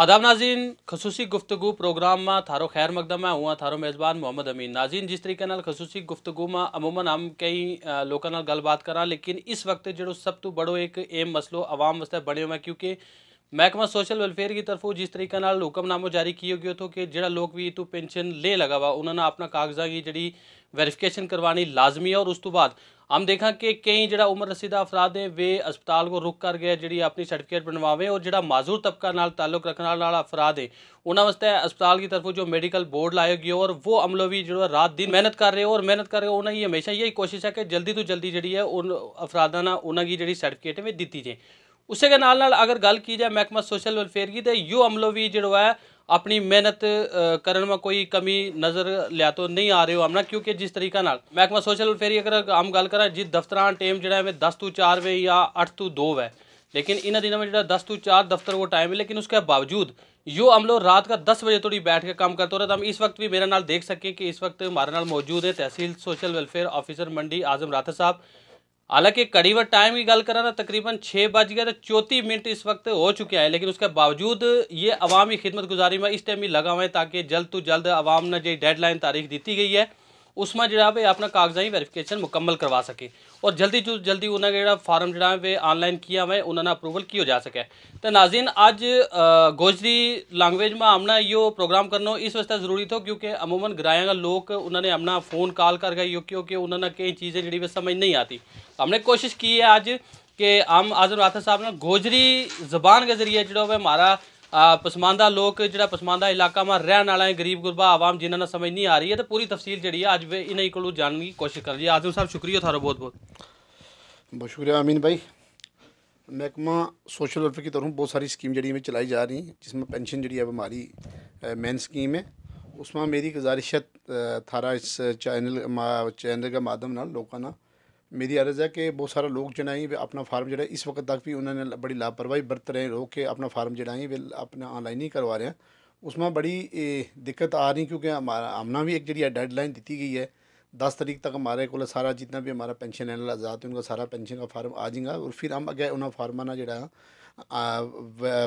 आदाब नाजीन खसूसी गुफ्तु प्रोग्राम में थारो खैर मकदम है हुआ थारो मेज़बान मोहम्मद अमीन नाजीन जिस तरीके नाल खसूसी गुफ्तु में अमूमन हम कई लोगों गलबात करा लेकिन इस वक्त जो सब तो बड़ो एक एम मसलो आवाम वास्ते बने हुए क्योंकि महकमा सोशल वेलफेयर की तरफों जिस तरीके हुक्मनामो जारी किए गए तो कि जोड़ा लोग भी तू पेनशन ले लगा वा उन्होंने अपना कागजा की जी वेरीफिकेशन करवानी लाजमी है और उस तो बाद हम देखा कि कई जो उम्र रसीदा अफराद ने वे अस्पताल को रुक कर गया जी अपनी सर्टिफिकेट बनवावे और जो माजूर तबका तालुक रखने वाला अफराद है उन्होंने वास्ते अस्पताल की तरफों जो मेडिकल बोर्ड लाया गया और वो अमलो भी जो रात दिन मेहनत कर रहे हो और मेहनत कर रहे हो उन्हें हमेशा यही कोशिश है कि जल्दी तो जल्दी जी है उन अफरादा उन्होंने की जी सर्टिफिकेट में दी जाए ਉਸੇ ਦੇ ਨਾਲ ਨਾਲ ਅਗਰ ਗੱਲ ਕੀ ਜਾਏ ਮਹਿਕਮਾ ਸੋਸ਼ਲ ਵੈਲਫੇਅਰ ਦੀ ਤੇ ਯੂ ਅਮਲੋ ਵੀ ਜਿਹੜਾ ਹੈ ਆਪਣੀ ਮਿਹਨਤ ਕਰਨ ਮਾ ਕੋਈ ਕਮੀ ਨਜ਼ਰ ਲਿਆ ਤੋ ਨਹੀਂ ਆ ਰਹੇ ਹੋ ਹਮਣਾ ਕਿਉਂਕਿ ਜਿਸ ਤਰੀਕਾ ਨਾਲ ਮਹਿਕਮਾ ਸੋਸ਼ਲ ਵੈਲਫੇਅਰ ਅਗਰ ਆਮ ਗੱਲ ਕਰਾਂ ਜਿਸ ਦਫ਼ਤਰਾਂ ਟਾਈਮ ਜਿਹੜਾ ਹੈ 10 ਤੋਂ 4 ਵੇ ਜਾਂ 8 ਤੋਂ 2 ਵੇ लेकिन इन दिनों में जो दस टू चार दफ्तर वो टाइम है लेकिन उसके बावजूद यो अमलो रात का दस बजे थोड़ी बैठ के काम करते हो रहे तो हम इस वक्त भी मेरे नाल देख सकें कि इस वक्त हमारे नाल मौजूद है tehsil social welfare officer Mandi Azam Ratha साहब हालांकि करीब टाइम की गल करा ना तो तकरीबन छः बज गया तो चौथी मिनट इस वक्त हो चुके हैं लेकिन उसके बावजूद ये अवामी खिदमत गुजारी में इस टाइम ही लगा हुआ है ताकि जल्द तो जल्द अवाम ने जो डेडलाइन तारीख दी गई है उसमें जोड़ा वे अपना कागजा वेरीफिकेशन मुकम्मल करवा सके और जल्दी तो जल्दी उन्होंने जोड़ा फार्म जोड़ा वे ऑनलाइन किया हुआ उन्होंने अप्रूवल की हो जा सके तो नाजीन अज गोजरी लैंग्वेज में अपना यो प्रोग्राम करना इस वास्ते जरूरी थो क्योंकि अमूमन ग्राया का लोग उन्होंने अपना फ़ोन कॉल कर गए क्योंकि उन्होंने कई चीज़ें जी समझ नहीं आती हमने कोशिश की है अज के आम आजम राठा साहब ने गोजरी जबान के जरिए जो हमारा ਪਸਮਾਨਦਾ ਲੋਕ ਜਿਹੜਾ ਪਸਮਾਨਦਾ ਇਲਾਕਾ ਮਾ ਰਹਿਣ ਵਾਲਾ ਹੈ ਗਰੀਬ ਗੁਰਬਾ ਆਵਾਮ ਜਿਨ੍ਹਾਂ ਨੂੰ ਸਮਝ ਨਹੀਂ ਆ ਰਹੀ ਹੈ ਤੇ ਪੂਰੀ ਤਫਸੀਲ ਜਿਹੜੀ ਹੈ ਅੱਜ ਵੇ ਇਹਨਾਂ ਕੋਲੋਂ ਜਾਣਨ ਦੀ ਕੋਸ਼ਿਸ਼ ਕਰ ਰਹੀ ਆਦਮ ਸਾਹਿਬ ਸ਼ੁਕਰੀਆ ਤੁਹਾਡਾ ਬਹੁਤ ਬਹੁਤ बहुत शुक्रिया अमीन भाई महकमा सोशल वेलफेयर की तरफ बहुत सारी स्कीम जड़ी में चलाई जा रही हैं जिसमें पेंशन जड़ी अब हमारी मेन स्कीम है उसमें मेरी गुजारिश थारा इस चैनल चैनल के माध्यम ना लोगों मेरी अर्ज़ है कि बहुत सारा लोग जो वे अपना फार्म जो इस वक्त तक भी उन्होंने बड़ी लापरवाही बरत रहे हैं लोग के अपना फार्म जो वे अपना ऑनलाइन ही करवा रहे हैं उसमें बड़ी दिक्कत आ रही क्योंकि हमारा भी एक जी डेडलाइन दी गई है दस तरीक तक हमारे को सारा जितना भी हमारा पेंशन लेने आजाद है उनका सारा पेंशन का फार्म आ जाएगा और फिर हम अगर उन्होंने फार्मा ना जो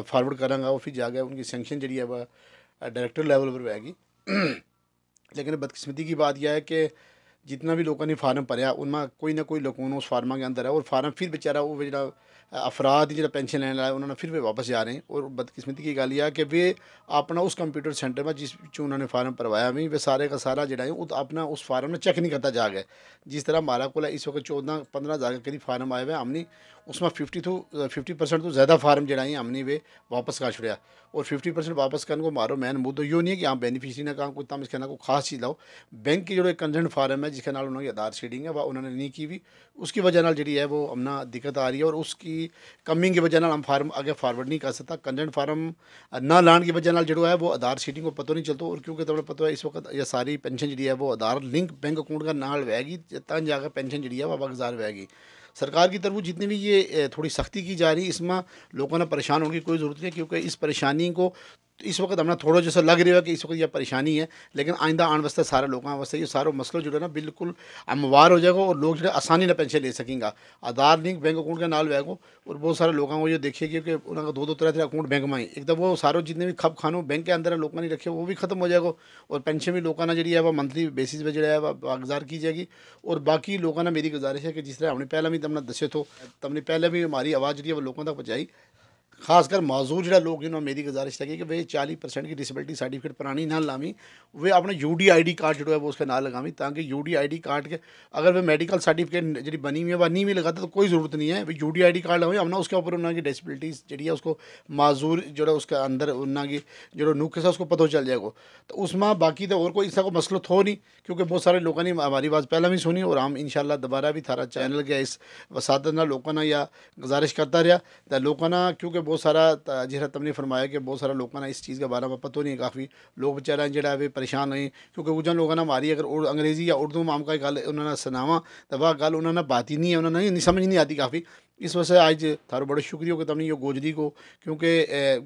फॉरवर्ड कराँगा और फिर जाकर उनकी सेंक्शन जी है डायरेक्टर लैवल पर पैगी लेकिन बदकिस्मती की बात यह है कि जितना भी लोगों ने फार्म भरया उनमें कोई ना कोई लोगों ने उस फार्मा के अंदर है और फार्म फिर बेचारा वो जो अफराद जो पेंशन लैन लाया उन्होंने फिर वे वापस जा रहे हैं और बदकिस्मती की गल यह कि वे अपना उस कंप्यूटर सेंटर में जिस उन्होंने फार्म भरवाया भी वे सारे का सारा जो है अपना उस फार्म में चेक नहीं करता जा गया जिस तरह हमारा को इस वक्त चौदह पंद्रह हज़ार के करीब फार्म आए हुए हमने उसमें फिफ्टी तो फिफ्टी परसेंट तो ज़्यादा फार्म जड़ा हमने वे वापस कर छुड़िया और फिफ्टी परसेंट वापस करने को मारो मैन मुद्दो तो यो नहीं है कि हाँ बेनिफिशरी ने काम कुछ इसके ना कोई खास चीज़ लाओ बैंक की जो एक फार्म है जिसके नाल उन्होंने आधार शेडिंग है वह उन्होंने नहीं की भी उसकी वजह जी है वो अपना दिक्कत आ रही है और उसकी कमी की वजह हम फार्म आगे फारवर्ड नहीं कर सकता कंजेंट फार्म ना लाने की वजह जो है वो आधार शेडिंग को पता नहीं चलता और क्योंकि तुम्हें पता है इस वक्त यह सारी पेंशन जी है वो आधार लिंक बैंक अकाउंट का नाल वह गई जाकर पेंशन जी है वह बाजार वह सरकार की तरफ जितनी भी ये थोड़ी सख्ती की जा रही है इसमें लोगों ने परेशान होने की कोई ज़रूरत नहीं क्योंकि इस परेशानी को तो इस वक्त हमें थोड़ा जैसा लग रहा है कि इस वक्त यह परेशानी है लेकिन आइंदा आने वास्ते सारे लोगों वास्ते ये सारा मसलो जो है ना बिल्कुल अमवार हो जाएगा और लोग जो है आसानी ना पेंशन ले सकेंगे आधार लिंक बैंक अकाउंट के नाल वैगो और बहुत सारे लोगों को ये देखिए कि उनका दो दो तरह तरह अकाउंट बैंक में एक तो वो सारे जितने भी खप खानों बैंक के अंदर लोगों ने रखे वो भी खत्म हो जाएगा और पेंशन भी लोगों ने जी है वह मंथली बेसिस पर जो है वह गुजार की जाएगी और बाकी लोगों ने मेरी गुजारिश है कि जिस तरह हमने पहले भी तमने दसे तो तमने पहले भी हमारी आवाज़ जी है वो लोगों तक पहुँचाई खासकर मौजूद जो लोग उन्होंने मेरी गुजारिश लगी कि वे चाली परसेंट की डिसबिलिटी सर्टिफिकेट पुरानी ना लावी वे अपने U D I D card जो है वो उसका ना लगावी ताकि U D I D card के अगर वे मेडिकल सर्टिफिकेट जी बनी हुई है वह नहीं भी लगाते तो कोई ज़रूरत नहीं है वे U D I D card लगावे अपना उसके ऊपर उन्होंने डिसबिलिटी जी है उसको माजूर जो है उसके अंदर उन्होंने जो नुक है उसको पता चल जाएगा तो उसमें बाकी तो और कोई इसका कोई मसला थो तो नहीं क्योंकि बहुत सारे लोगों ने हमारी आवाज़ पहले भी सुनी और हम इन शाला दोबारा भी थारा चैनल गया इस वसादत ना लोगों ने या गुजारिश करता रहा तो लोगों ने क्योंकि बहुत सारा जिस तुमने फरमाया कि बहुत सारा लोगों ने इस चीज़ के बारे में पता नहीं है काफ़ी लोग बेचारा जरा वे परेशान होए क्योंकि उजा लोगों ने मारी अगर अंग्रेजी या उर्दू मामका गल उन्होंने सुनावा तो वह गल उन्होंने बात ही नहीं है उन्होंने समझ नहीं आती काफ़ी इस वजह से आज थारो बड़ो शुक्रिया हो कि तमने यो गोजरी को क्योंकि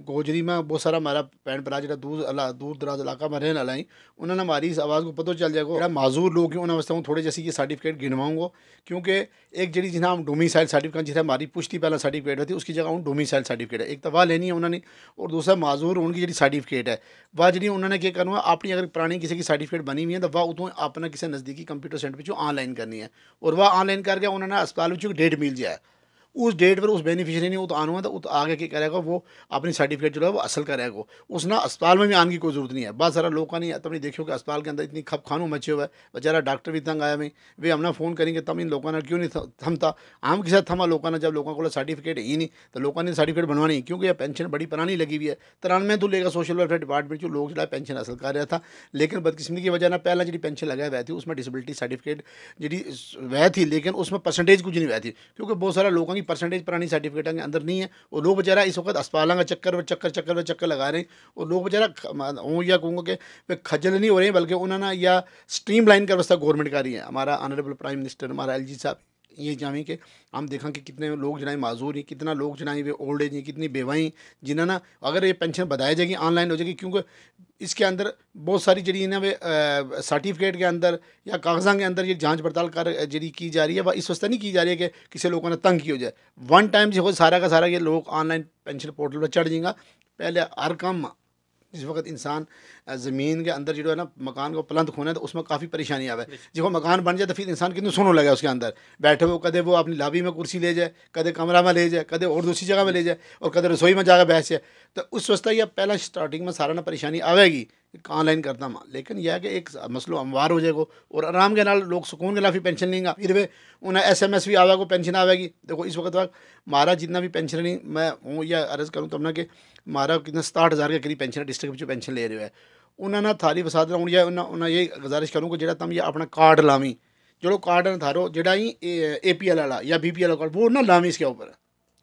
गोजरी में बहुत सारा मारा भैन भरा जो दूर अला दूर दराज इलाका में रहने वाला है उन्होंने हमारी इस आवाज़ को पता चल जाएगा जरा माजूर लोग हैं उन्होंने वास्ते थोड़े जैसे ये सर्टिफिकेट गिनवाऊंगो क्योंकि एक जी जिन्हें हम डोमिसाइल सर्टिफिकेट जिसे हमारी पुष्टि पहला सर्टिफिकेट होती है उसकी जगह हम डोमिसाइल सर्टिफिकेट है एक दवा तो लेनी है उन्होंने और दूसरा माजूर उनकी जी सर्टिफिकेट है वह जी उन्होंने क्या करना अपनी अगर पुरानी किसी की सर्टिफिकेट बनी हुई है तो वह उतो अपना किसी नज़दीकी कंप्यूटर सेंटर पर ऑनलाइन करनी है और वह ऑनलाइन करके उन्होंने अस्पताल में डेट मिल जाए उस डेट पर उस बेनिफिशियरी ने वो तो आना हुआ था वो तो आगे क्या करेगा वो अपनी सर्टिफिकेट जो है वो असल करेगा उस ना अस्पताल में भी आने की कोई जरूरत नहीं है बहुत सारा लोग का नहीं नहीं देखियो कि अस्पताल के अंदर इतनी खप खानों मचे हुआ है बेचारा डॉक्टर भी तंग आया मैं वे हमने फ़ोन करेंगे तब इन लोगों ने क्यों नहीं थमता आम के साथ थमा लोगों ने जब लोगों को सर्टिफिकेट ही नहीं तो लोगों ने सर्टिफिकेट बनवा नहीं क्योंकि यह पेंशन बड़ी पुरानी लगी हुई है तिरानवे तो लेगा सोशल वेलफेयर डिपार्टमेंट जो लोग जो है पेंशन असल कर रहा था लेकिन बदकिस्मती की वजह ना पहला जी पेंशन लगाया हुआ थी उसमें डिसबिलिटी सर्टिफिकेट जी वह थी लेकिन उसमें परसेंटेज कुछ नहीं वह थी क्योंकि बहुत सारा लोगों की परसेंटेज पुरानी सर्टिफिकेट के अंदर नहीं है और लोग बेचारा इस वक्त अस्पतालों का चक्कर व चक्कर चक्कर व चक्कर लगा रहे हैं और लोग बेचारा हूँ या कहूँगा कि वे खजल नहीं हो रहे हैं बल्कि उन्होंने या स्ट्रीम लाइन का व्यवस्था गवर्नमेंट का रही है हमारा ऑनरेबल प्राइम मिनिस्टर हमारा एल साहब ये जामी के हम देखा कि कितने लोग जनाए माजूर हैं कितना लोग जनाए वे ओल्ड एज हैं कितनी बेवाई जिन्हें ना अगर ये पेंशन बताई जाएगी ऑनलाइन हो जाएगी क्योंकि इसके अंदर बहुत सारी जी ना वे सर्टिफिकेट के अंदर या कागजा के अंदर ये जाँच पड़ताल कर जी की जा रही है वह इस वस्ते नहीं की जा रही है कि किसी लोगों ने तंग की हो जाए वन टाइम जो सारा का सारा ये लोग ऑनलाइन पेंशन पोर्टल पर चढ़ जाएगा पहले हर काम जिस वक्त इंसान ज़मीन के अंदर जो है ना मकान को पलंद खोना है तो उसमें काफ़ी परेशानी आवे जब वो मकान बन जाए तो फिर इंसान कितने सोनो लगे उसके अंदर बैठे हुए कदे वो अपनी लाबी में कुर्सी ले जाए कदे कमरा में ले जाए कदे और दूसरी जगह में ले जाए और कदे रसोई में जाकर बहस जाए तो उस वस्ता यह पहला स्टार्टिंग में सारा ना परेशानी आवेगी ऑनलाइन करता माँ लेकिन यह है कि एक मसलो हमवार हो जाएगा और आराम के नाल लोग सुकून के नाफी पेंशन लेंगे फिर वे उन्हें एस एम एस भी आवेगा पेंशन आवेगी देखो इस वक्त वक्त मारा जितना भी पेंशन नहीं मैं हूँ यह अर्ज़ करूँ तब ना कि मारा कितना सताहठ हज़ार के करीब पेंशन डिस्ट्रिक्ट पेंशन ले रहे है उन्होंने थारी फसाद हूँ या उन्हें यही गुजारिश करूँ कि जो तुम ये अपना कार्ड लावी जो कार्ड थारो जो ए पी एल वाला या बी पी एल कार्ड वो ना लावी इसके ऊपर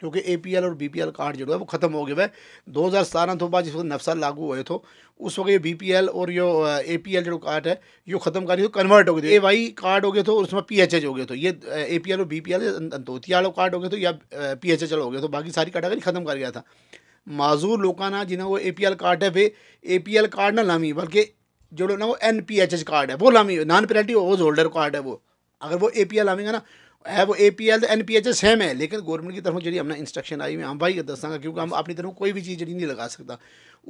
क्योंकि ए पी एल और बी पी एल कार्ड जो है वो ख़त्म हो गए दो हज़ार सतारह तो बाद जिस वक्त नफसा लागू हुए थे तो उस वक्त ये बी पी एल और यो ए पी एल जो कार्ड है ये ख़त्म कर तो कन्वर्ट हो गए ए वाई कार्ड हो गए तो उसमें पी एच एच हो गए तो ये ए पी एल और B P L Antyodaya card हो गए तो या पी एच एच हो गए तो बाकी सारी कैटागरी ख़त्म कर गया था माजूर ना जिन्हें वो ए पी एल कार्ड है वे ए पी एल कार्ड ना लामी बल्कि जो ना वो N P H H card है वो लामी नॉन पेनल्टी होल्डर कार्ड है वो अगर वो ए पी एल लामेंगे ना है वो A P L N P H same है लेकिन गवर्नमेंट की तरफ जी हमने इंस्ट्रक्शन आई हुई हम भाई दसागा क्योंकि हम अपनी तरफ कोई भी चीज़ जी नहीं लगा सकता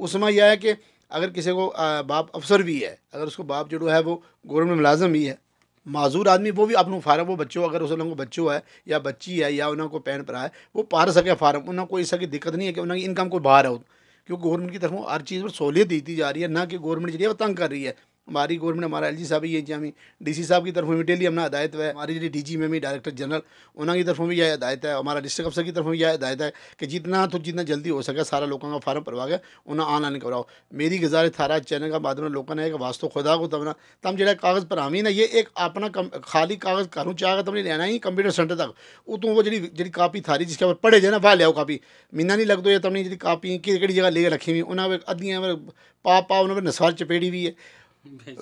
उसमें यह है कि अगर किसी को बाप अफसर भी है अगर उसको बाप जो है वो गवर्नमेंट मुलाजम भी है माजूर आदमी वो भी अपना फार्म वो बच्चों अगर उस को बच्चों है या बच्ची है या उन्होंने को पैन पर है वो पार सके फार्म उन्होंने कोई सके दिक्कत नहीं है कि उन्होंने इनकम को बाहर हो क्योंकि गवर्नमेंट की तरफ हर चीज़ पर सहूलियत दी जा रही है ना कि गवर्नमेंट जी वो तंग कर रही है મારી ગવર્મેન્ટ માં મારા એલજી સાહેબ એ જેમી ડીસી સાહેબ ની તરફો મેટેલી અમને હદાયત વે મારી જેડી ડીજી મેમી ડાયરેક્ટર જનરલ ઓનાની તરફો મે હદાયત હે અમાર આ ડિસ્ટ્રિક્ટ ઓફિસર ની તરફો મે હદાયત હે કે જીતના તો જીતના જલ્દી હો શકે સારા લોકો કા ફોર્મ ભરવા કે ઓના ઓનલાઈન કરાવો મેરી ગઝારે થારા ચેનલ કા બાદ મે લોકો ને એક વાસ્તવ ખુદા કો તમ જેડા કાગળ ભરામી ને યે એક આપના ખાલી કાગળ કાનુ ચાહ કે તમ ની લેના હી કમ્પ્યુટર સેન્ટર તક ઉ તું વો જેડી જેડી કોપી થારી જિસકે પર પડે જેના વા લે આવો કોપી મીના ની લગદો યે તમ ની જેડી કોપી કી કડી જગ્યા લે રખી હવી ઓના પર અધી પર પાપ પાવ ન પર નસલ ચપેડી હવી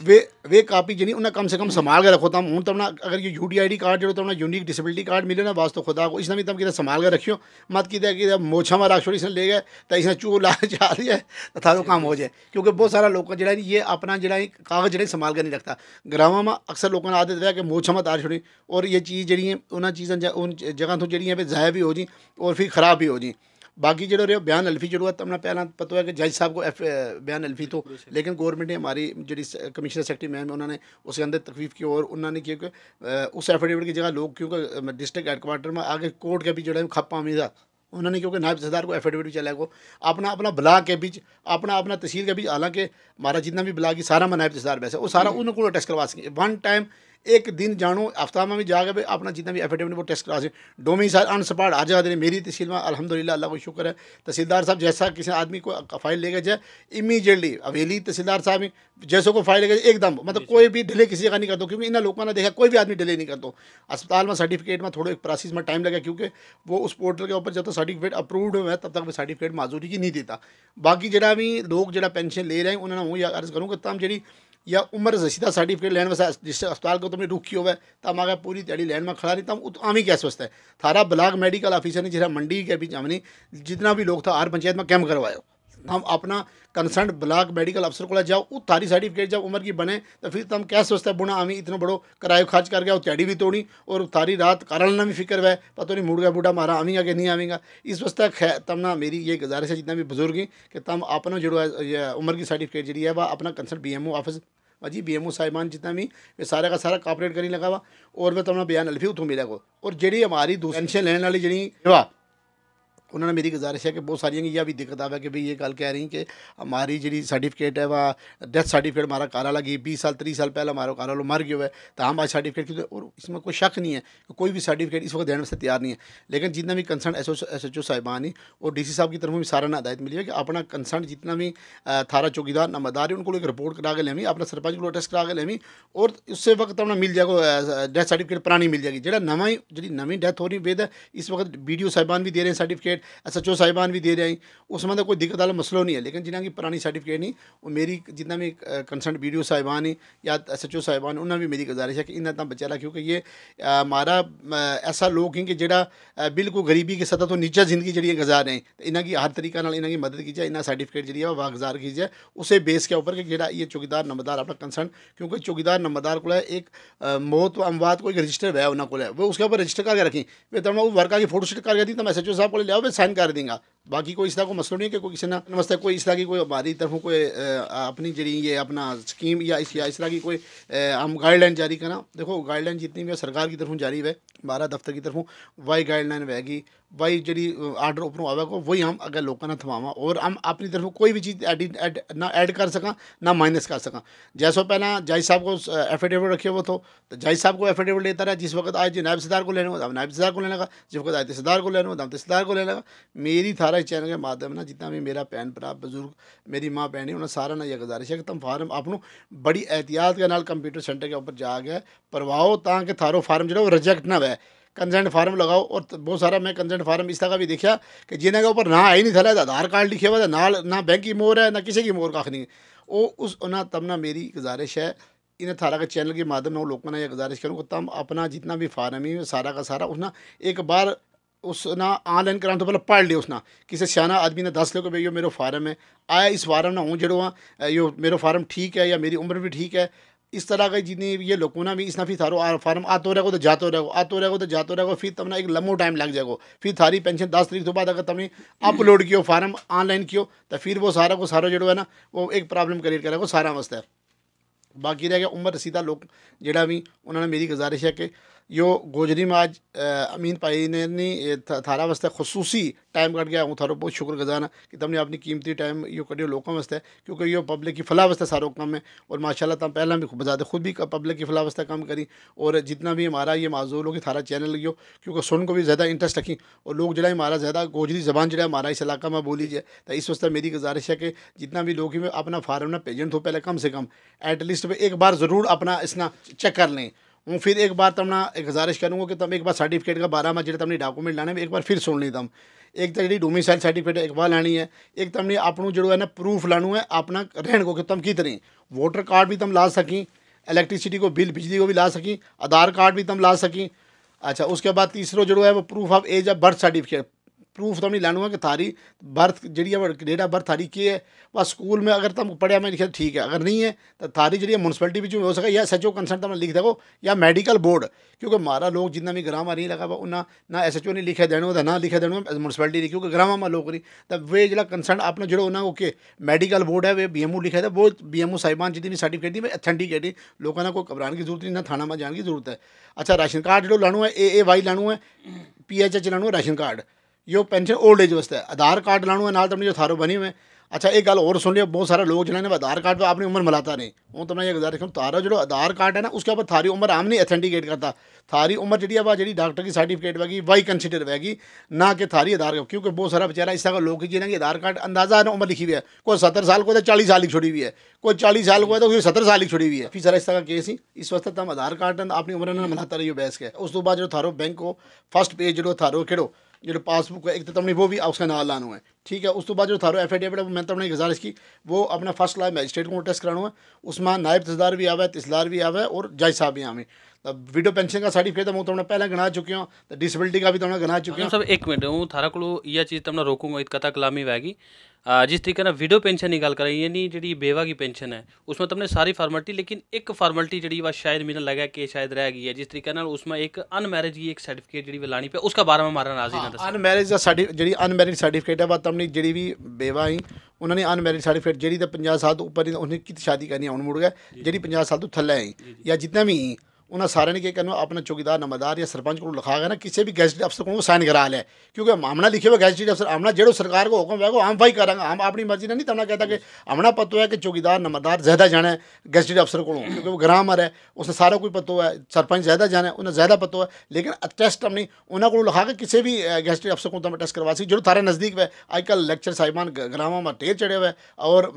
वे वे कापी जनी उन्हें कम से कम संभाल के रखो तम तो हूँ तमना अगर ये U T I D card जो तमना यूनिक डिसेबिलिटी कार्ड मिले ना वास्तव तो खुदा को इसने भी तम कि संभाल के रखियो मत कि कि मोछा में रख छोड़ी इसने ले गए तो इसने चू ला जा रही है तो थारो तो काम हो जाए क्योंकि बहुत सारा लोग जरा ये अपना जरा कागज जरा संभाल के नहीं रखता ग्रामा में अक्सर लोगों ने आदत है कि मोछा में तार छोड़ी और ये चीज़ जी उन्हें चीज उन जगह तो जी जाया भी हो जी और फिर ख़राब भी हो जी बाक़ी जो रहो बयान अल्फी जो तमने पहला पता है कि जज साहब को एफ बयान अल्फी तो लेकिन गोरमेंट ने हमारी जी कमिश्नर सेक्रेटरी मैम उन्होंने उसके अंदर तकलीफ की और उन्होंने क्योंकि उस एफिडेविट की जगह लोग क्योंकि डिस्ट्रिक्ट हेडक्वार्टर में आगे कोर्ट के भी जो है खप्पा हमेशा उन्होंने क्योंकि नायब सदार को एफिडेविट भी चलाएगा अपना अपना ब्लाक के बीच अपना अपना तहसील के बीच हालांकि हमारा जितना भी ब्लाक है सारा मैं नायब सदार वैसे वो सारा उनको अटैच करवा सके वन टाइम एक दिन जानो हफ्ता में भी जाकर भाई अपना जितना भी एफिडेविट वो टेस्ट करा सकें डोमी साहब अनसपाट आ जा रहे मेरी तहसील में अलहमदिल्ला अल्लाह को शुक्र है तहसीलदार साहब जैसा किसी आदमी को फाइल लेकर जाए इमीजिएटली हवेली तहसीलदार साहब जैसे को फाइल लेकर एकदम मतलब कोई भी डिले किसी का नहीं करता क्योंकि इन लोगों ने देखा कोई भी आदमी डिले नहीं करता अस्पताल में सर्टिफिकेट में थोड़े प्रोसेस में टाइम लगा क्योंकि वो उस पोर्टल के ऊपर जब तक सर्टिफिकेट अप्रूव्ड हुआ है तब तक मैं सर्टिफिकेट माजूरी की नहीं देता बाकी जरा भी लोग जरा पेंशन ले रहे हैं उन्होंने हूँ या अर्ज़ करूँ कि तमाम जी या उम्र से सीधा सर्टिफिकेट लैंड वैसे जिस अस्पताल को तुमने रुखी हुआ है तब आगे पूरी त्याड़ी लैंड में खड़ा रही तब तो आम ही क्या सोचता है थारा ब्लॉक मेडिकल ऑफिसर ने जरा मंडी के भी हमने जितना भी लोग था हर पंचायत में कैंप करवाया हम अपना कंसर्न ब्लॉक मेडिकल अफसर को जाओ वो थारी सर्टिफिकेट जब उम्र की बने तो फिर तुम तो क्या सोचता बुना हमें इतना बड़ो किरायो खर्च कर गया त्याड़ी भी तोड़ी और तारी रात कारण भी फिक्र हुआ पता नहीं मुड़ गया बूढ़ा मारा आवेंगा कि नहीं आवेंगा इस वास्ते खैर तब मेरी ये गुजारिश है जितना भी बुजुर्ग हैं कि तम अपना जो है उम्र की सर्टिफिकेट जी है वह अपना concern B M O office जी बी एम ओ साहिबान जितना भी वे सारा का सारा कॉपरेट करने लगा वा और वह तमना बयान अलफी उतों मिलेगा और जी हमारी पेंशन लेने वाली जी वाह ਉਹਨਾਂ ਨੇ ਮੇਰੀ ਗੁਜ਼ਾਰਿਸ਼ ਹੈ ਕਿ ਬਹੁਤ यह भी दिक्कत आवे कि भाई ਭਈ गल कह रही ਰਹੀ ਕਿ ਹਮਾਰੀ ਜਿਹੜੀ ਸਰਟੀਫਿकेट है वह डेथ सर्टिफिकेट हमारा काला लगी बीस साल तीस साल पहले हमारा काला लोग मर गया है तो हम आज सर्टिफिकेट और इसमें कोई शक नहीं है कि कोई भी सर्टिफिकेट इस वक्त देने से तैयार नहीं है लेकिन जितना भी concern S S H O साहबानी और डी सी साहब की तरफ भी सारा ने हदायत मिली है कि अपना कंसर्न जितना भी थारा चौकीदार नंबरदार है उनको एक रिपोर्ट करा के लेवी अपना सरपंच को टेस्ट करा के लेवी और उससे वक्त अपना मिल जाएगा डेथ सर्टिफिकेट पुरानी मिल जाएगी जो नवा जी नवी डेथ हो रही वेद है इस वक्त बी डी ओ साहबान भी दे रहे हैं certificate certificate S H O साहिबान भी दे रहे हैं उस समय तो कोई दिक्कत वाला मसलो नहीं है लेकिन जिन्हें की पुरानी सर्टिफिकेट नहीं और मेरी जितना भी कंसर्न बी डी ओ साहिबान या एस एच ओ साहिबान उन्होंने भी मेरी गुजारिश है कि इन्हें इतना बचाला क्योंकि ये हमारा ऐसा लोग हैं कि जोड़ा बिल्कुल गरीबी की सतह तो नीचे जिंदगी जी गुजार रहे हैं तो इन्हें हर तरीके इन्हें की मदद की जाए इन्हें सर्टिफिकेट जी वाह गुजार की जाए उसे बेस के ऊपर कि जो ये चौकीदार नंबरदार अपना कंसर्न क्योंकि चौकीदार नंबरदार को एक मौत अमवाद को एक रजिस्टर है उन्होंने को उसके ऊपर रजिस्टर करके रखें वे तो वो वर्का की फोटो शूट करके दी तो एस एच ओ साहब को लिया मैं साइन कर देंगे बाकी कोई इस तरह को मसलो नहीं है कि कोई किसी ना नमस्ते कोई इस तरह की कोई हमारी तरफों कोई अपनी जी ये अपना स्कीम या इस या इस तरह की कोई हम गाइडलाइन जारी करा देखो गाइडलाइन जितनी भी सरकार की तरफों जारी हुए बारह दफ्तर की तरफों वही गाइडलाइन रहेगी वही जी आर्डर उपरों आवेगा वही हम अगर लोगों ने थमावा और हम अपनी तरफों कोई भी चीज़ एडिट एड ना ऐड कर सका ना माइनस कर सका जैसो पहला जाज साहब को एफिडेविट रखे हुए तो, तो जाई साहब को एफिडेविट लेता रहा जिस वक्त आज नायब सदार को लेना तो नायब सदार को लेना का जिस वक्त आज तहसीलदार को लेना तो तहसीलदार को लेना जाएगा मेरी थारा इस चैनल के माध्यम ना जितना भी मेरा भैन भरा बजुर्ग मेरी माँ भैन है उन्हें सारा ना यह गुजारिश है कि तुम फार्म आपू बड़ी एहतियात के नाल कंप्यूटर सेंटर के ऊपर जाके भरवाओ ताकि थारो फार्म जो रिजेक्ट ना हुए कंसेंट फार्म लगाओ और बहुत सारा मैं कंसेंट फार्म इस तरह भी देखा कि जिन्हें के ऊपर ना आई नहीं था आधार कार्ड लिखे हुआ था ना ना बैंक की मोहर है ना किसी की मोहर कख नहीं वो उस ना तब ना मेरी गुजारिश है इन थारा के चैनल के माध्यम से लोगों ने यह गुजारिश करूँ कि तम अपना जितना भी फार्म ही सारा का सारा उसना एक बार उस ना ऑनलाइन कराने तो पहले पढ़ लियो उसना किसी सियाना आदमी ने दस लो कि भाई यो फार्म है आया इस फार्म ना हूँ जड़ो हाँ यो मेरो फार्म ठीक है या मेरी उम्र भी ठीक है इस तरह का जितनी ये लोगों ना भी इस फिर थारो फार्म आते रहो तो जाते रहो आते रहो तो जाते रहो फिर तमने एक लम्बो टाइम लग जाएगा फिर थारी पेंशन दस तारीख तो बाद अगर तभी अपलोड कियो फार्म ऑनलाइन कियो तो फिर वो सारा को सारा जो है ना वो एक प्रॉब्लम क्रिएट करेगा सारा वास्ते बाकी रह गया उम्र रसीदा लोग जोड़ा भी उन्होंने मेरी गुजारिश है कि यो गोजरी माज अमीन पाई ने थारा वास्ते खसूसी टाइम कट गया हूँ थारो बहुत शुक्र गुजार कि तमने अपनी कीमती टाइम यो कटियो लोगों वास्ते क्योंकि यो पब्लिक की फलाह वास्ते सारो कम है और माशाल्लाह तुम पहला भी बजाते खुद भी पब्लिक की फलाह वास्ते काम करी और जितना भी हमारा ये माजूर हो कि थारा चैनल यो क्योंकि सुन को भी ज़्यादा इंटरेस्ट रखी और लोग जो हमारा ज़्यादा गोजरी जबान जो है हमारा इस इलाका में बोली जाए तो इस वास्ते मेरी गुजारिश है कि जितना भी लोग अपना फार्म ना पेजेंट हो तो पहले कम से कम एटलीस्ट एक बार ज़रूर अपना इसना चेक कर लें હું फिर एक बार તમને એક ગુજારિશ કરું કે તમે એક બાર સર્ટિફિકેટ કે બારામાં જે તમને ડોક્યુમેન્ટ લાને એક બાર ફિર સુણ લી તમ એક તો जी डोमिसाइल सर्टिफिकेट एक बार लानी है एक तमने तो अपनों जो है ना प्रूफ लानू है अपना रहन को कि तुम कितनी वोटर कार्ड भी तुम ला सकें इलेक्ट्रिसिटी को बिल बिजली को भी ला सकें आधार कार्ड भी तुम ला सकें अच्छा उसके बाद तीसरो जो है वो proof of age of birth certificate proof तो तुम लैनुआ कि थारी बर्थ जी डेट ऑफ बर्थ थारी की है वह स्कूल में अगर तुम पढ़िया मैं लिखा ठीक है अगर नहीं है तो थारी जी म्यूनसिपलिटी भी हो सके या एस एच ओ कंसर्न तुम लिख दो या मेडिकल बोर्ड क्योंकि हमारा लोग जिन्ना भी ग्रामा नहीं लगा हुआ ना ना एस एच ओ नहीं लिखे देने होता ना लिखे देने म्यूनसिपलिटी नहीं क्योंकि ग्रामा में लोग नहीं तो वे जो कंसर्न अपना जो ना ओके मेडिकल बोर्ड है वे बी एम ओ लिखे थे वो बी एम ओ साहिबान जितनी सर्टिफिकेट दी अथेंटिकेट लोगों ने कोई घबराने की जरूरत नहीं ना थाना में जाने की जरूरत है अच्छा राशन कार्ड जो लाणू है ए ए वाई लाणू है पी एच एच लाणू राशन कार्ड यो पेंशन ओल्ड एज वास्ते आधार कार्ड लाणो नाल તમને જો થારો બની મે અચ્છા એક ગાલ ઓર સુન લ્યો બહુ સારા લોગ જને આધાર કાર્ડ પર આપની ઉમર મલાતા નહીં હું તમને એ ગુજારિશ કરું તારો जो आधार कार्ड है ना उसके ઉપર थारी ઉમર આમ નહીં ઓથેન્ટિકેટ કરતા થાरी उम्र जड़ी अब जी डॉक्टर की सर्टिफिकेट वैगी वही कंसिडर वैगी ना कि थारी आधार कार्ड क्योंकि बहुत सारा बेचारा इस इसका लोग जी ना कि आधार कार्ड अंदाजा ना उम्र लिखी हुई है कोई सत्तर साल को तो चालीस साल की छोड़ी हुई है कोई चालीस साल को है तो सत्तर साल की छोड़ी हुई है फिर सारा इसका केस ही इस वक्त तुम आधार कार्ड अपनी उम्र ने मनाता रही हो बैस के उस तो बाद जो थारो बैंक हो फर्स्ट पेज जो थारो खेड़ो जो पासबुक है एक तो तमने वो भी उसका नाल लाना है ठीक है उस तो बाद जो थारो एफिडेविट है वो मैं गुजारिश की वो अपना फर्स्ट लाइफ मजिस्ट्रेट को टेस्ट कराना है उसमें नायब तहसीलदार भी आवे तहसीलदार भी आवे और जज साहब भी आवे विडो पेंशन का सर्टिफिकेट तो मैं तुमने पहले गना चुके हो तो डिसेबिलिटी का भी तुमने गना चुके अच्छा, हो सब एक मिनट हूँ थारा को यह चीज़ तुमने रोकूंगा इत कथा कलामी वैगी ਜਿਸ ਤਰੀਕੇ ਨਾਲ ਵੀਡੀਓ ਪੈਨਸ਼ਨ ਦੀ ਗੱਲ ਕਰਾਂ ਯਾਨੀ ਜਿਹੜੀ ਬੇਵਾ ਦੀ ਪੈਨਸ਼ਨ ਹੈ ਉਸ ਵਿੱਚ ਤੁਹਾਨੂੰ ਸਾਰੀ ਫਾਰਮੈਲਟੀ ਲੇਕਿਨ ਇੱਕ ਫਾਰਮੈਲਟੀ ਜਿਹੜੀ ਵਾ ਸ਼ਾਇਦ ਮੈਨੂੰ ਲੱਗਾ ਕਿ ਸ਼ਾਇਦ ਰਹਿ ਗਈ ਹੈ ਜਿਸ ਤਰੀਕੇ ਨਾਲ ਉਸ ਵਿੱਚ ਇੱਕ ਅਨਮੈਰਿਜ ਦੀ ਇੱਕ ਸਰਟੀਫਿਕੇਟ ਜਿਹੜੀ ਵੀ ਲਾਣੀ ਪਈ ਉਸ ਦਾ ਬਾਰੇ ਮੈਂ ਮਾਰਨ ਰਾਜ਼ੀ ਨਹੀਂ ਹਾਂ ਅਨਮੈਰਿਜ ਦਾ ਸਾਡੀ ਜਿਹੜੀ ਅਨਮੈਰਿਜ ਸਰਟੀਫਿਕੇਟ ਹੈ ਵਾ ਤੁਹਾਨੂੰ ਜਿਹੜੀ ਵੀ ਬੇਵਾ ਹੈ ਉਹਨਾਂ ਨੇ ਅਨਮੈਰਿਜ ਸਰਟੀਫਿਕੇਟ ਜਿਹੜੀ ਤਾਂ 50 ਸਾਲ ਤੋਂ ਉੱਪਰ ਉਹਨੇ ਕਿਤੇ ਸ਼ਾਦੀ ਕਰਨੀ ਆਉਣ ਮੁੜ ਗਿਆ ਜਿਹੜੀ 50 ਸਾਲ ਤੋਂ ਥੱਲੇ ਹੈ ਜਾਂ ਜਿੱਦਾਂ ਵੀ उन्होंने सारे ने कहना अपने चौकीदार नंबरदार या सरपंच को लिखा गया ना किसी भी गैजेट अफसर को साइन करा लिया क्योंकि हमने लिखे हुए गैजेट अफसर हमने जो सरकार को हुक्म है हम वही करा हम अपनी मर्जी ने नहीं तमना कहता कि हमने पता है कि चौकीदार नंबरदार ज्यादा जाना है गैजेट अफसर को क्योंकि वो ग्रामर है उसने सारा कोई पता है सरपंच ज्यादा जाना उन्हें ज्यादा पता है लेकिन टेस्ट हमने उन्होंने को लिखा के किसी भी गैजेट अफसर को तुम तो टेस्ट करवा सकते जो थारे नज़दीक है अजकल लैक्चर साहबान ग्रामों में ढेर चढ़े हुए और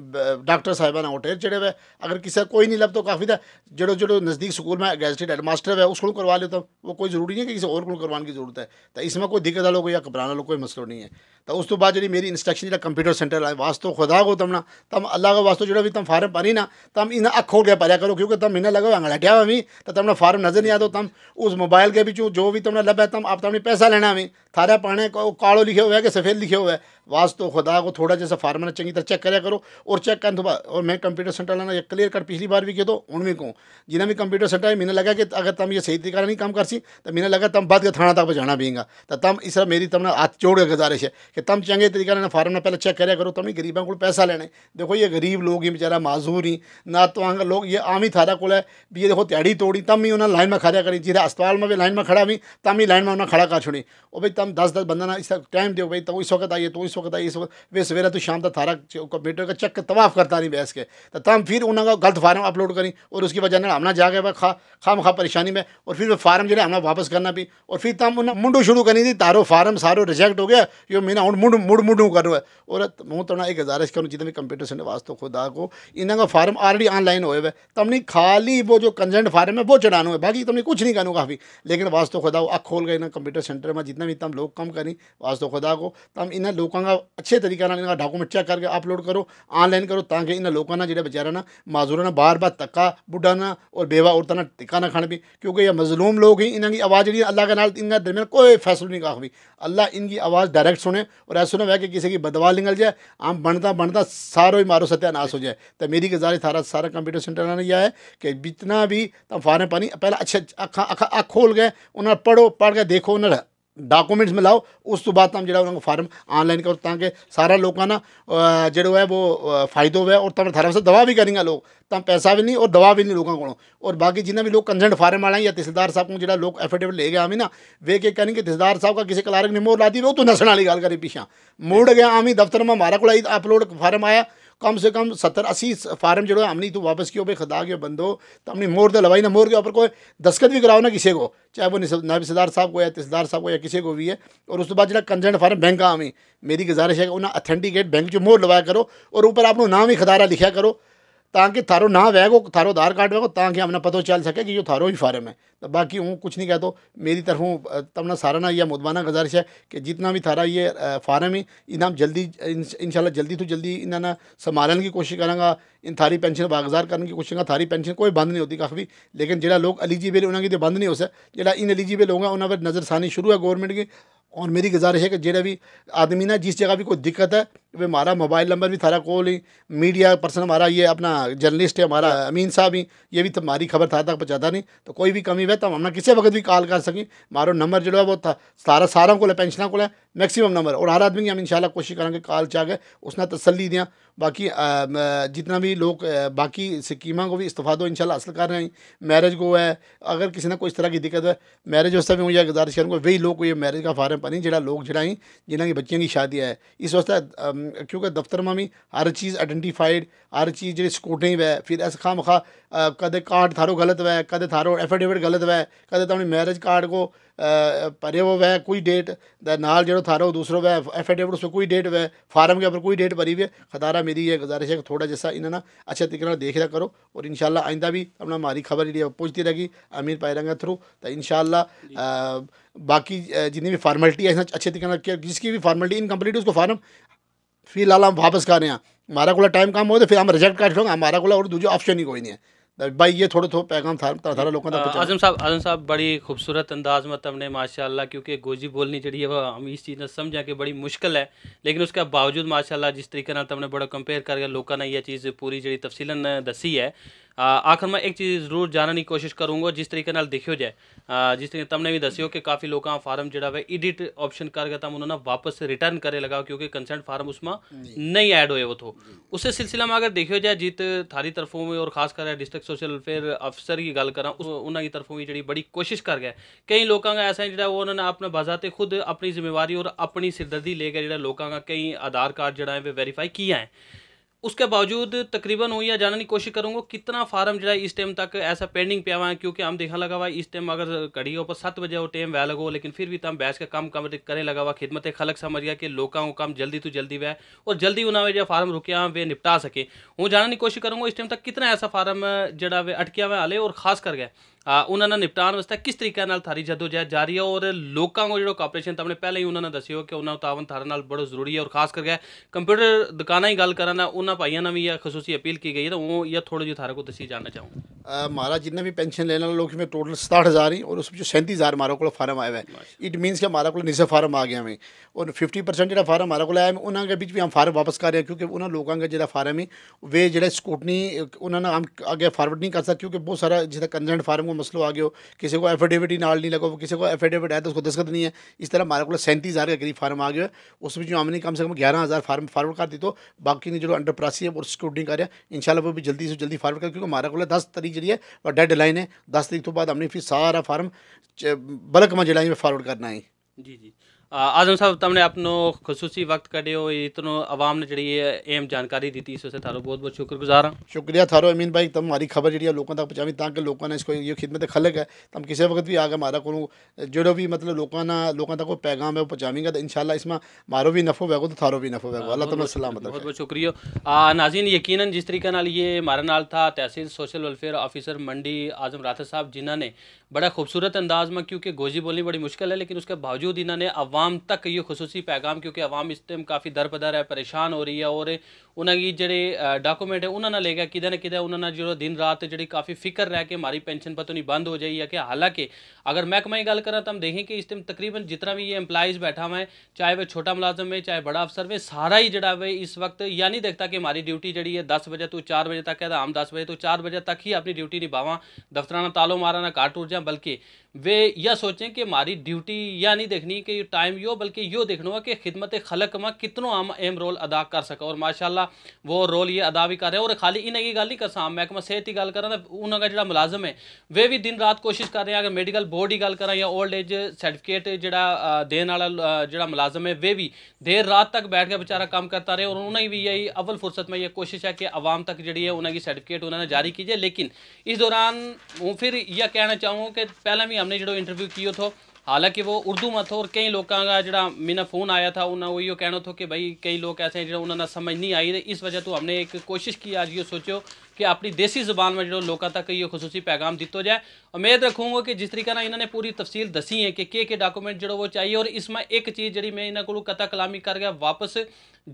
डॉक्टर साहिबान वो ढेर चढ़े हुए अगर किसी कोई नहीं लब तो काफ़ी था जो जो नज़दीक स्कूल में गैजेट असिस्टेंट हेडमास्टर है उसको करवा लेता हूँ वो कोई जरूरी नहीं है कि किसी और को करवाने की जरूरत है तो इसमें कोई दिक्कत वालों को या घबराने वालों कोई मसलो नहीं है तो उस तो बाद जी मेरी इंस्ट्रक्शन जो कंप्यूटर सेंटर है वास्तव खुदा को तमना तम तो अल्लाह का वास्तव जो भी तुम फार्म भरी ना तम इन अख हो गया भरा करो क्योंकि तम इन्हें लगा अंगड़टिया हुआ हमें तो तमने फार्म नजर नहीं आता तो तम उस मोबाइल के बीच जो भी तुमने लब है तम आप तमने पैसा लेना हमें थारा पाने कालो लिखे हुए कि सफ़ेद लिखे हुआ है वास्तव तो खुदा को थोड़ा जैसा फार्मूला चंगी तरह चेक करा करो और चेक करने दोबारा और मैं कंप्यूटर सेंटर लाना ये क्लियर कर पिछली बार भी कह दो तो, भी कहूँ जिन्हें भी कंप्यूटर सेंटर है मैंने लगा कि अगर तुम ये सही तरीका नहीं काम कर सी तो मैंने लगा तुम बाद के थाना तक जाना भींगा तो तुम इस मेरी तुमने हाथ जोड़ गुजारिश है कि तम चंगे तरीके ना फार्मूला पहले चेक करा करो तुम गरीबों को पैसा लेने देखो ये गरीब लोग ही बेचारा माजूर ही ना तो वहाँ लोग ये आम ही थारा को है भी ये देखो त्याड़ी तोड़ी तम ही उन्होंने लाइन में खड़ा करी जिधर अस्पताल में भी लाइन में खड़ा भी तम ही लाइन में उन्हें खड़ा कर छोड़ी और भाई तुम दस दस बंदा ना इस टाइम दो भाई तो इस वक्त आइए तो इस वक्त आई इस वक्त वे सवेरे तो शाम तक थारा कंप्यूटर का चक्कर तवाफ करता नहीं बैस के तो तम फिर उन्होंने गलत फार्म अपलोड करी और उसकी वजह ना हमने जा गया खा खाम खा परेशानी में और फिर वो फार्म जो है हमने वापस करना भी और फिर तम उन्हें मुंडू शुरू करनी थी तारो फार्म सारो रिजेक्ट हो गया यो मैंने हूँ मुंड मुड़ मुंडू कर है और हूँ तो एक गुजारिश करूँ जितने भी कंप्यूटर सेंटर वास्तव खुदा को इन्होंने फार्म ऑलरेडी ऑनलाइन हुए हुए तमने खाली वो जो कंजेंट फार्म है वो चढ़ाना है बाकी तुमने कुछ नहीं करूँ काफ़ी लेकिन वास्तव तो खुदा वो अख खोल गए ना कंप्यूटर सेंटर में जितना भी तम लोग कम करी वास्तव तो खुदा को तम इन्हें लोगों ਨਾਲ ਅੱਛੇ ਤਰੀਕੇ इनका ਇਹਨਾਂ ਦਾ करके अपलोड करो ऑनलाइन करो ਆਨਲਾਈਨ ਕਰੋ ਤਾਂ ਕਿ ਇਹਨਾਂ ਲੋਕਾਂ ਨਾਲ ਜਿਹੜੇ ਵਿਚਾਰਾ ਨਾ ਮਾਜ਼ੂਰਾਂ ਨਾਲ ਬਾਰ-ਬਾਰ ਤੱਕਾ ਬੁੱਢਾ ਨਾ ਔਰ ਬੇਵਾ ਔਰਤਾਂ ਨਾਲ ਟਿਕਾ क्योंकि ये मजलूम लोग ही इनकी आवाज़ जी अल्लाह के नाल इनका दरमियान कोई फैसलो नहीं भी अल्लाह इनकी आवाज़ डायरेक्ट सुने और ऐसा सुने वह कि किसी की बदवा निकल जाए आम बनता बनता सारो ही मारो सत्यानाश हो जाए तो मेरी गुजारिश सारा सारा कंप्यूटर सेंटर ने यह है कि जितना भी तो फारे पानी पहले अच्छे अखा अखा खोल गए उन्हें पढ़ो पढ़ के देखो उन्हें ਡਾਕੂਮੈਂਟਸ ਮਿਲਾਓ ਉਸ ਤੋਂ ਬਾਅਦ ਤਾਂ ਜਿਹੜਾ ਉਹਨਾਂ ਨੂੰ ਫਾਰਮ ਆਨਲਾਈਨ ਕਰੋ ਤਾਂ ਕਿ ਸਾਰਾ ਲੋਕਾਂ ਦਾ ਜਿਹੜਾ ਹੈ ਉਹ ਫਾਇਦਾ ਹੋਵੇ ਔਰ ਤਾਂ ਥਾਰਾ ਸੇ ਦਵਾ ਵੀ ਕਰਨਗੇ ਲੋਕ ਤਾਂ ਪੈਸਾ ਵੀ ਨਹੀਂ ਔਰ ਦਵਾ ਵੀ ਨਹੀਂ ਲੋਕਾਂ ਕੋਲੋਂ ਔਰ ਬਾਕੀ ਜਿੰਨਾ ਵੀ ਲੋਕ ਕੰਸੈਂਟ ਫਾਰਮ ਵਾਲਾ ਜਾਂ ਤਹਿਸੀਲਦਾਰ ਸਾਹਿਬ ਨੂੰ ਜਿਹੜਾ ਲੋਕ ਐਫੀਡੇਵਿਟ ਲੈ ਗਿਆ ਆਵੇਂ ਨਾ ਵੇ ਕੇ ਕਹਿੰਗੇ ਤਹਿਸੀਲਦਾਰ ਸਾਹਿਬ ਦਾ ਕਿਸੇ ਕਲਾਰਕ ਨੇ ਮੋਹਰ ਲਾਦੀ ਉਹ ਤੋਂ ਨਸਣ ਵਾਲੀ ਗੱਲ ਕਰੀ ਪਿਛਾ ਮੋੜ ਗਿਆ ਆਵੇਂ ਦਫ਼ਤਰ ਮਾ ਮਾਰਾ ਕੋਲ ਅਪਲੋਡ ਫਾਰਮ ਆਇਆ कम से कम सत्तर अस्सी फार्म जो अमनी तू वापस क्यों भाई खदा क्यों बंदो तो अपनी मोर त लवाई ना मोर के ऊपर कोई दस्खत भी कराओ ना किसी को चाहे वो नायब सदार साहब को या तहसीलदार साहब को या किसी को भी है और उस तो बाद जो कंजर्न फार्म बैंक आवी मेरी गुजारिश है कि उन्हें अथेंटिकेट बैंक जो मोर लवाया करो और ऊपर आप नाम ही खदारा लिखा करो ताकि थारो ना वहगो थारो आधार कार्ड वहगो ताकि हमने पता चल सके कि यो थारो ही फार्म है तो बाकी हूँ कुछ नहीं कहतो मेरी तरफों तमना ना यह मुदबाना गुजारिश है कि जितना भी थारा ये फार्म ही इनाम जल्दी इन जल्दी तो जल्दी इन्हें संभालने की कोशिश करांगा इन थारी पेंशन बागजार करने की कोशिश थारी पेंशन कोई बंद नहीं होती कख भी लेकिन जो लोग एलिजिबल उन्होंने तो बंद नहीं हो सकता जो इन एलिजिबल होगा उन्होंने पर नज़रसानी शुरू है गवर्नमेंट की और मेरी गुजारिश है कि जो भी आदमी ना जिस जगह भी कोई दिक्कत है कि भाई हमारा मोबाइल नंबर भी थारा कॉल ही मीडिया पर्सन हमारा ये अपना जर्नलिस्ट है हमारा अमीन साहब ही ये भी तो हमारी खबर था तक पहुँचाता नहीं तो कोई भी कमी हुए तो हम किसी वक्त भी कॉल कर सकें हमारा नंबर जो है वो था सारा सारा को पेंशन को मैक्सिमम नंबर और हर आदमी की हम इन कोशिश करेंगे कॉल चाहे उसने तसली दें बाकी जितना भी लोग बाकी स्कीमा को भी इस्तीफा दो शाला हासिल कर रहे हैं मैरिज को है अगर किसी ने कोई इस तरह की दिक्कत है मैरिज वास्तव भी मुझे गुजारिश करूँगा वही लोग को ये मैरिज का फार्म पानी जो लोग जरा जिन्हें बच्चे की शादी है इस वास्तव क्योंकि दफ्तर में भी हर चीज़ आइडेंटिफाइड हर चीज़ जी स्कूटनी वै फिर अस खाम खा कदे कार्ड थारो गलत वै कदे थारो एफिडेविट गलत वै कदे मैरिज कार्ड को भरे वो वै कोई डेट नाल जो थारो दूसरो वै एफिडेविट उसमें कोई डेट वै फार्म के ऊपर कोई डेट भरी हुई है खतारा मेरी ये गुजारिश है थोड़ा जैसा इन्हें अच्छे तरीके देख रहा करो और इन आइंदा भी अपना हमारी खबर जी पहुँचती रहेगी अमीर पायरंगा थ्रू तो इन बाकी जितनी भी फॉर्मेलिटी है अच्छे तरीके जिसकी भी फॉर्मेलिटी इनकम्प्लीट उसको फार्म फिलहाल हम वापस कर रहे हैं हमारा को टाइम काम हो तो फिर हम रिजेक्ट कर छोड़ेंगे हमारा को दूसरा ऑप्शन ही कोई नहीं है तो भाई ये थोड़ा थोड़ा पैगाम था थारा लोगों तक आजम साहब आजम साहब बड़ी खूबसूरत अंदाज में तुमने माशाल्लाह क्योंकि गोजी बोलनी चाहिए वह हम इस चीज़ ने समझा कि बड़ी मुश्किल है लेकिन उसके बावजूद माशाल्लाह जिस तरीके तुमने बड़ा कंपेयर करके लोगों ने यह चीज़ पूरी जी तफसीलन दसी है आखिर मैं एक चीज़ जरूर जानने की कोशिश ਕਰੂੰਗਾ ਜਿਸ ਤਰੀਕੇ ਨਾਲ ਦੇਖਿਓ ਜੇ ਜਿਸ ਤਰੀਕੇ ਤੁਮਨੇ ਵੀ ਦੱਸਿਓ ਕਿ ਕਾਫੀ ਲੋਕਾਂ ਫਾਰਮ ਜਿਹੜਾ ਵੇ ਐਡਿਟ ਆਪਸ਼ਨ ਕਰ ਗਏ ਤਾਂ ਉਹਨਾਂ ਨੇ ਵਾਪਸ करे लगा क्योंकि कंसेंट फार्म उसमें नहीं ऐड हुए वो तो उससे सिलसिला में अगर देखियो जाए जित थारी तरफों में और खासकर डिस्ट्रिक्ट सोशल वेलफेयर अफसर की गल करा उन्होंने तरफों भी जी बड़ी कोशिश कर गए कई लोगों का ऐसा जो उन्होंने अपने बजाते खुद अपनी जिम्मेवारी और अपनी सिरदर्दी लेकर जो लोगों का कई आधार कार्ड जरा है वे वेरीफाई किया है उसके बावजूद तकरीबन हूँ या जानने की कोशिश करूंगा कितना फार्म जो है इस टाइम तक ऐसा पेंडिंग पे हुआ है क्योंकि हम देखा लगा हुआ इस टाइम अगर कड़ी हो पर सात बजे वो टाइम वह लगो लेकिन फिर भी तम तो बैस का काम कम करें लगा हुआ खिदमत खलक समझ गया कि लोगों को काम जल्दी तो जल्दी वह और जल्दी उन्होंने जो फार्म रुकिया वे निपटा सके वो जानने की कोशिश करूँगा इस टाइम तक कितना ऐसा फार्म जो है वे अटकिया हुआ हाले और खास कर गया उन्होंने ਨਾਲ ਨਿਪਟਾਨ किस तरीके थारी ਨਾਲ ਥਾਰੀ ਜਦੋਜਹਿਦ ਜਾਰੀ ਹੈ ਔਰ ਲੋਕਾਂ ਕੋ ਜਿਹੜਾ ਕੋਆਪਰੇਸ਼ਨ ਤਾਂ ਆਪਣੇ ਪਹਿਲਾਂ ਹੀ ਉਹਨਾਂ ਨੇ ਦੱਸਿਓ ਕਿ ਉਹਨਾਂ ਨੂੰ ਤਾਵਨ ਥਾਰ ਨਾਲ ਬੜਾ ਜ਼ਰੂਰੀ ਹੈ ਔਰ ਖਾਸ ਕਰਕੇ ਕੰਪਿਊਟਰ उन्होंने भाइयों ਗੱਲ भी ਨਾ ਉਹਨਾਂ ਭਾਈਆਂ की गई है तो वो या थोड़ा जो थारा को तस्वीर जानना चाहूँ महाराज जिन्हें भी पेंशन लेने वाले लोग इसमें टोटल सताहठ हज़ार ही और उस सैंती हज़ार मारे को फार्म आया हुआ है इट अच्छा। मीनस कि हमारा को निशा फार्म आ गया हमें और फिफ्टी परसेंट जो फार्म हमारे को आया है उन्होंने बीच भी हम फार्म वापस कर रहे हैं क्योंकि उन्होंने लोगों का जो फार्म है वे जो स्कूटनी उन्होंने हम अगर फारवर्ड नहीं कर सकते क्योंकि बहुत सारा जो कंजर्न फार्म को मसलो आ गए हो किसी को एफिडेविट ही नाल नहीं लगा किसी को एफिडेविट आया तो उसको दस्खत नहीं है इस तरह हमारे को सैंतीस हज़ार के करीब फार्म आ गया है उसमें जो हमने कम से कम ग्यारह हज़ार फार्म फारवर्ड कर दी तो बाकी ने जो अंडर प्रासी है और सिक्योरिटी कर रहे हैं इन वो भी जल्दी से जल्दी फारवर्ड कर क्योंकि हमारे को दस तरीक जी है और डेड लाइन है दस तरीक तो बाद हमने फिर सारा फार्म बल्क में जो में फारवर्ड करना है जी जी आजम साहब તમને આપનો ખુસુસી વખત કાઢ્યો ઇતનો આવામને જડી એમ જાણકારી દીધી ઇસસે તારો બહોત બહોત શુક્રગુઝાર હું શુક્રિયા તારો અમીન ભાઈ તમારી ખબર જડી લોકો તક પહોંચાવી તાકે લોકોને ઇસકો યે ખિદમત ખલક હે તમ કિસે વખત ભી આગે મારા કોનો જેડો ભી મતલબ લોકોના લોકો તક કો પેગામ હે પહોંચાવીંગા તો ઇન્શાલ્લાહ ઇસમાં મારો ભી નફો વેગો તો તારો ભી નફો વેગો અલ્લાહ તમને સલામત રખે બહોત બહોત શુક્રિયો આ નાઝરીન યકીનન जिस तरीके नाल ये हमारे नाल था tehsil social welfare officer Mandi Azam Ratha साहब जिन्होंने बड़ा खूबसूरत अंदाज में क्योंकि गोजी बोलनी बड़ी मुश्किल है लेकिन उसके बावजूद इन्होंने अवाम तक ये खसूसी पैगाम क्योंकि अवाम इस टाइम काफ़ी दर पदर है परेशान हो रही है और उन्होंने जोड़े डाकूमेंट है उन्होंने ले गया कि ना कि उन्होंने जो दिन रात जी काफ़ी फिक्र रह के हमारी पेंशन पता तो नहीं बंद हो जाए कि हालांकि अगर महकमा की गल करें तो हम देखें कि इस टाइम तकरीबन जितना भी ये एम्प्लाइज़ बैठा हुआ है चाहे वह छोटा मुलाजम है चाहे बड़ा अफसर में सारा ही जरा वे इस वक्त या नहीं देखता कि हमारी ड्यूटी जी है दस बजे तो चार बजे तक है आम दस बजे तो चार बजे तक ही अपनी ड्यूटी निभाव दफ्तराना तालो मारा ना काट उठ जाए बल्कि वे यह सोचें कि हमारी ड्यूटी यह नहीं देखनी कि टाइम यो बल्कि यो देखना हुआ कि खिदमत खलक में कितनों हम अहम रोल अदा कर सकें और माशाला वो रोल ये अदा भी कर रहे हैं और खाली इन्हें की गल नहीं कर सका महकमा सेहत की गल करा तो उन्होंने जो मुलाजम है वे भी दिन रात कोशिश कर रहे हैं अगर मेडिकल बोर्ड की गल करें या ओल्ड एज सर्टिफिकेट जरा देने वाला जो मुलाजम है वे भी देर रात तक बैठ के बेचारा काम करता रहे और उन्हें भी यही अव्वल फुर्सत में यह कोशिश है कि आवाम तक जी है उन्होंने सर्टिफिकेट उन्होंने जारी कीजिए लेकिन इस दौरान फिर यह कहना चाहूँगा कि पहले भी हमने जो इंटरव्यू किया था हालांकि वो उर्दू ਮਤ थो और कई लोगों का जो ਫੋਨ फोन आया था उन्होंने ਇਹੋ ਕਹਿਣਾ ਥੋ ਕਿ ਭਾਈ ਕਈ ਲੋਕ ਐਸੇ जो उन्होंने समझ नहीं आई इस वजह तो हमने एक कोशिश की ਅੱਜ ਇਹ ਸੋਚਿਓ कि अपनी देसी जबान में जो लोगों तक ये खसूसी पैगाम दिता जाए उम्मीद रखूँगा कि जिस तरीके इन्होंने पूरी तफसील दसी है कि के के डॉक्यूमेंट जो वो चाहिए और इसमें एक चीज़ जी मैं इन्होंने को कता कलामी कर गया वापस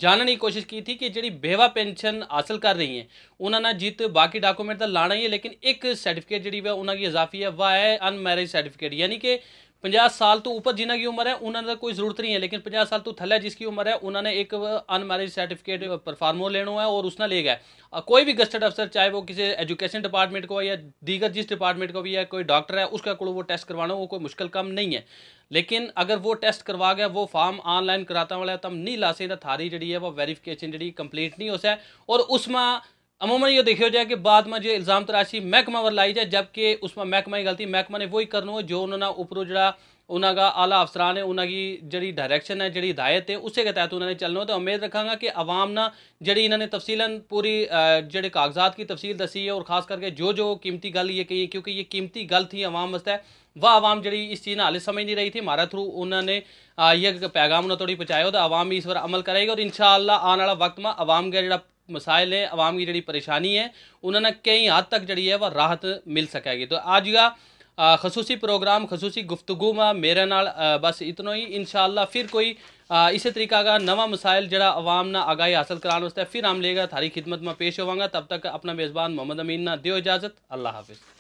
जानने की कोशिश की थी कि जी बेवा पेनशन हासिल कर रही हैं उन्होंने जित बाकी डॉक्यूमेंट तो लाना ही है लेकिन एक सर्टिफिकेट जी उन्होंने की इजाफी है वह है अनमैरिज सर्टिफिकेट यानी कि 50 साल तो ऊपर जिन्हों की उम्र है उन्होंने तो कोई जरूरत नहीं है लेकिन 50 साल तो थले जिसकी उम्र है उन्होंने एक अनमैरिज सर्टिफिकेट परफार्मर लेना है और उसने ले गया कोई भी गस्टेड अफसर चाहे वो किसी एजुकेशन डिपार्टमेंट को या दीगर जिस डिपार्टमेंट को भी है कोई डॉक्टर है उसका को वो टेस्ट करवाना वो कोई मुश्किल काम नहीं है लेकिन अगर वो टेस्ट करवा गया वो फॉर्म ऑनलाइन कराता वाला तब तो नहीं ला सकता थारी जी है वो वेरीफिकेशन जी कंप्लीट नहीं हो सै और उसमें अमूमन ये देखियो जाए कि बाद में जो इल्ज़ाम तराशी महकमा पर लाई जाए जबकि उसमें महकमा की गलती महकमा ने वो ही करना हो जो उन्होंने उपरों जरा उन्होंने आला अफसरान है उन्होंने जी डायरैक्शन है जी हिदायत है उसके तहत उन्होंने चलना हो तो उम्मीद रखा कि आवाम ना जी इन्होंने तफसीलन पूरी जोड़े कागजात की तफसील दसी है और खास करके जो जो कीमती गल ये कही क्योंकि ये कीमती गल थी आवाम वास्ते वह आवाम जी इस चीज़ ने हाले समझ नहीं रही थी हमारा थ्रू उन्होंने यह पैगाम उन्होंने थोड़ी पहुँचाया तो आवाम भी इस पर अमल करेगी और इन शाला आने वाला वक्त में आवाम का जरा मसाइल है आवाम की जी परेशानी है उन्होंने कई हद तक जी है वह राहत मिल सकेगी तो अज का खसूसी प्रोग्राम खसूसी गुफ्तगु में मेरे नाल बस इतना ही इन शाला फिर कोई इस तरीका का नवा मसाइल जरा आवाम ना आगाही हासिल कराने फिर हम लेगा थारी खिदमत में पेश होवगा तब तक अपना मेज़बान मोहम्मद अमीन ना दियो इजाज़त अल्लाह हाफिज़